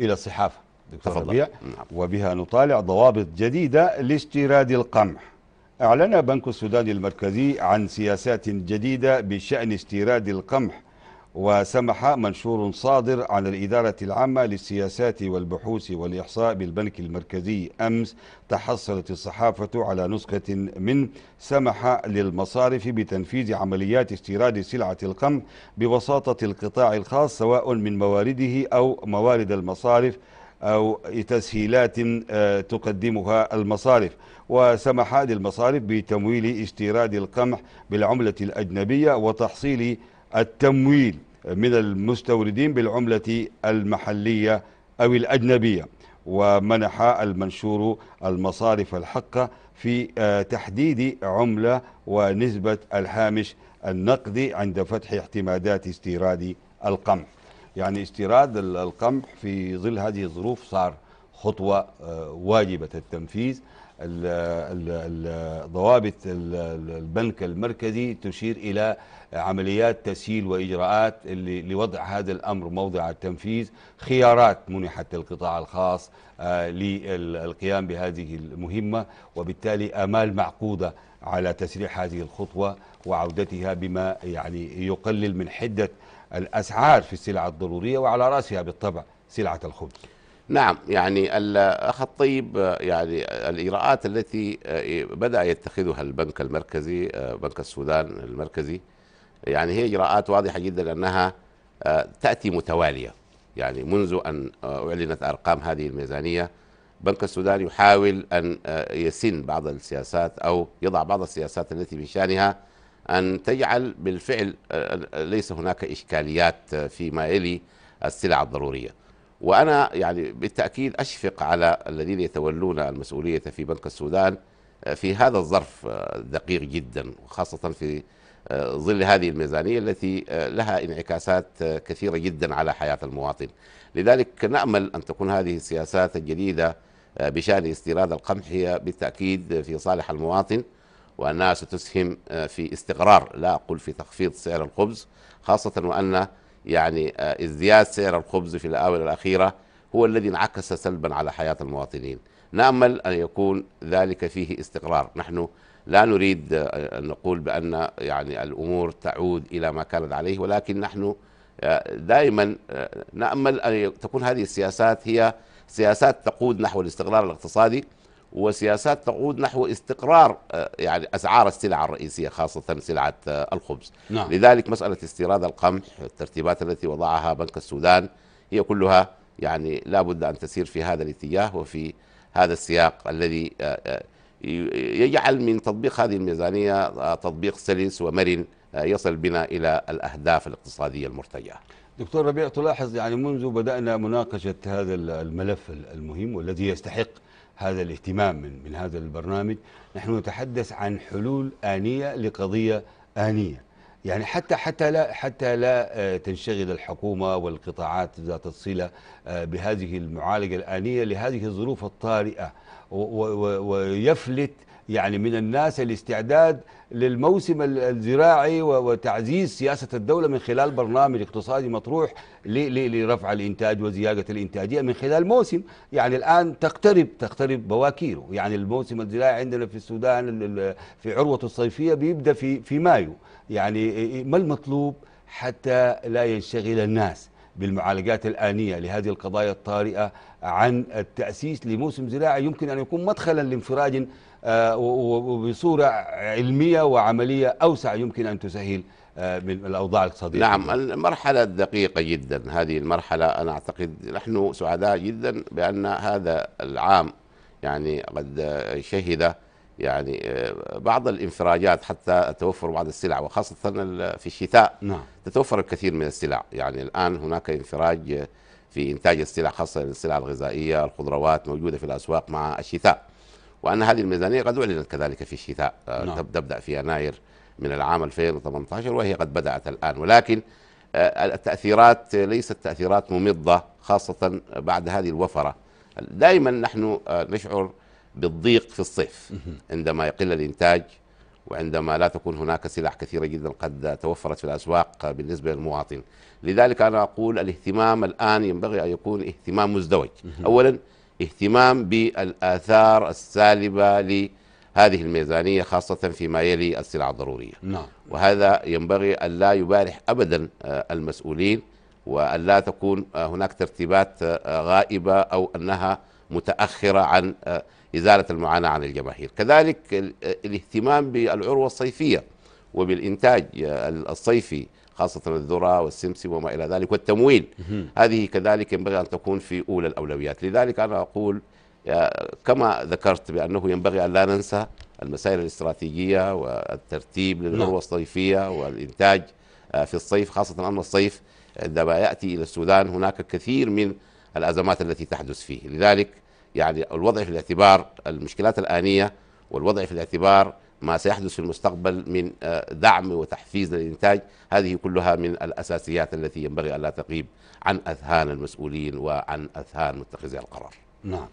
إلى الصحافة دكتور ربيع نعم. وبها نطالع ضوابط جديدة لاستيراد القمح أعلن بنك السودان المركزي عن سياسات جديدة بشأن استيراد القمح وسمح منشور صادر عن الإدارة العامة للسياسات والبحوث والإحصاء بالبنك المركزي أمس تحصلت الصحافة على نسخة من سمح للمصارف بتنفيذ عمليات استيراد سلعة القمح بوساطة القطاع الخاص سواء من موارده أو موارد المصارف أو تسهيلات آه، تقدمها المصارف وسمح للمصارف بتمويل استيراد القمح بالعملة الأجنبية وتحصيل التمويل من المستوردين بالعملة المحلية أو الأجنبية ومنح المنشور المصارف الحقة في آه، تحديد عملة ونسبة الهامش النقدي عند فتح اعتمادات استيراد القمح يعني استيراد القمح في ظل هذه الظروف صار خطوة آه، واجبة التنفيذ ضوابط البنك المركزي تشير إلى عمليات تسهيل وإجراءات لوضع هذا الأمر موضع التنفيذ خيارات منحت للقطاع الخاص آه، للقيام بهذه المهمة وبالتالي آمال معقودة على تسريع هذه الخطوة وعودتها بما يعني يقلل من حدة الأسعار في السلع الضرورية وعلى رأسها بالطبع سلعة الخبز نعم يعني الاخ الطيب يعني الاجراءات التي آه، بدا يتخذها البنك المركزي آه، بنك السودان المركزي يعني هي اجراءات واضحه جدا انها آه، تاتي متواليه يعني منذ ان اعلنت ارقام هذه الميزانيه بنك السودان يحاول ان يسن بعض السياسات او يضع بعض السياسات التي من شانها ان تجعل بالفعل ليس هناك اشكاليات فيما يلي السلع الضروريه وانا يعني بالتاكيد اشفق على الذين يتولون المسؤوليه في بنك السودان آه، في هذا الظرف آه، دقيق جدا وخاصه في آه، ظل هذه الميزانيه التي لها انعكاسات كثيره جدا على حياه المواطن. لذلك نامل ان تكون هذه السياسات الجديده بشان استيراد القمح هي بالتاكيد في صالح المواطن وانها ستسهم في استقرار لا اقول في تخفيض سعر الخبز خاصه وان يعني آه، ازدياد سعر الخبز في الآونة الأخيرة هو الذي انعكس سلبا على حياة المواطنين نأمل أن يكون ذلك فيه استقرار نحن لا نريد آه، أن نقول بأن يعني الأمور تعود إلى ما كانت عليه ولكن نحن آه، دائما نأمل أن تكون هذه السياسات هي سياسات تقود نحو الاستقرار الاقتصادي وسياسات تقود نحو استقرار آه، يعني اسعار السلع الرئيسيه خاصه سلعه آه، الخبز نعم. لذلك مساله استيراد القمح الترتيبات التي وضعها بنك السودان هي كلها يعني لا بد ان تسير في هذا الاتجاه وفي هذا السياق الذي آه، يجعل من تطبيق هذه الميزانيه تطبيق سلس ومرن يصل بنا الى الاهداف الاقتصاديه المرتجاه. دكتور ربيع تلاحظ يعني منذ بدانا مناقشه هذا الملف المهم والذي يستحق هذا الاهتمام من, من هذا البرنامج نحن نتحدث عن حلول آنية لقضية آنية يعني حتى حتى لا حتى لا آه، تنشغل الحكومه والقطاعات ذات الصله آه، بهذه المعالجه الانيه لهذه الظروف الطارئه ويفلت يعني من الناس الاستعداد للموسم الزراعي وتعزيز سياسة الدولة من خلال برنامج اقتصادي مطروح لرفع الإنتاج وزيادة الإنتاجية من خلال موسم يعني الآن تقترب تقترب بواكيره يعني الموسم الزراعي عندنا في السودان في عروة الصيفية بيبدأ في, في مايو يعني ما المطلوب حتى لا ينشغل الناس بالمعالجات الآنية لهذه القضايا الطارئة عن التأسيس لموسم زراعي يمكن أن يكون مدخلا لانفراج آه، وبصورة علمية وعملية أوسع يمكن أن تسهل آه، من الأوضاع الاقتصادية نعم المرحلة الدقيقة جدا هذه المرحلة أنا أعتقد نحن سعداء جدا بأن هذا العام يعني قد شهد يعني آه، بعض الانفراجات حتى توفر بعض السلع وخاصة في الشتاء نعم. تتوفر الكثير من السلع يعني الآن هناك انفراج في إنتاج السلع خاصة السلع الغذائية الخضروات موجودة في الأسواق مع الشتاء وأن هذه الميزانية قد أعلنت كذلك في الشتاء آه، نعم. تبدأ في يناير من العام 2018 وهي قد بدأت الآن ولكن آه، التأثيرات ليست تأثيرات ممضة خاصة بعد هذه الوفرة دائما نحن آه، نشعر بالضيق في الصيف عندما يقل الإنتاج وعندما لا تكون هناك سلع كثيرة جدا قد توفرت في الأسواق بالنسبة للمواطن لذلك أنا أقول الاهتمام الآن ينبغي أن يكون اهتمام مزدوج أولا اهتمام بالآثار السالبة لهذه الميزانية خاصة فيما يلي السلع الضرورية نعم. وهذا ينبغي أن لا يبارح أبدا آه، المسؤولين وأن لا تكون آه، هناك ترتيبات آه، غائبة أو أنها متأخرة عن إزالة المعاناة عن الجماهير كذلك الاهتمام بالعروة الصيفية وبالإنتاج الصيفي خاصة الذرة والسمسم وما إلى ذلك والتمويل هذه كذلك ينبغي أن تكون في أولى الأولويات لذلك أنا أقول كما ذكرت بأنه ينبغي أن لا ننسى المسائل الاستراتيجية والترتيب للذروة نعم. الصيفية والإنتاج آه، في الصيف خاصة أن الصيف عندما يأتي إلى السودان هناك كثير من الأزمات التي تحدث فيه لذلك يعني الوضع في الاعتبار المشكلات الآنية والوضع في الاعتبار ما سيحدث في المستقبل من آه، دعم وتحفيز للإنتاج هذه كلها من الأساسيات التي ينبغي ألا تغيب عن أذهان المسؤولين وعن أذهان متخذي القرار نعم